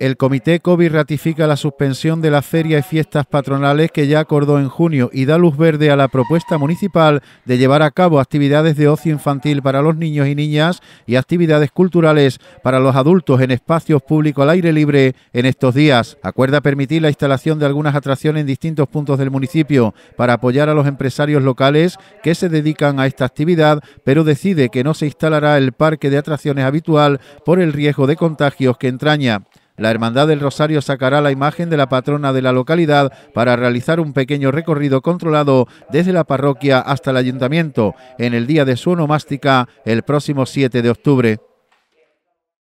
El Comité COVID ratifica la suspensión de las ferias y fiestas patronales que ya acordó en junio y da luz verde a la propuesta municipal de llevar a cabo actividades de ocio infantil para los niños y niñas y actividades culturales para los adultos en espacios públicos al aire libre en estos días. Acuerda permitir la instalación de algunas atracciones en distintos puntos del municipio para apoyar a los empresarios locales que se dedican a esta actividad, pero decide que no se instalará el parque de atracciones habitual por el riesgo de contagios que entraña. La Hermandad del Rosario sacará la imagen de la patrona de la localidad para realizar un pequeño recorrido controlado desde la parroquia hasta el ayuntamiento en el día de su onomástica el próximo 7 de octubre.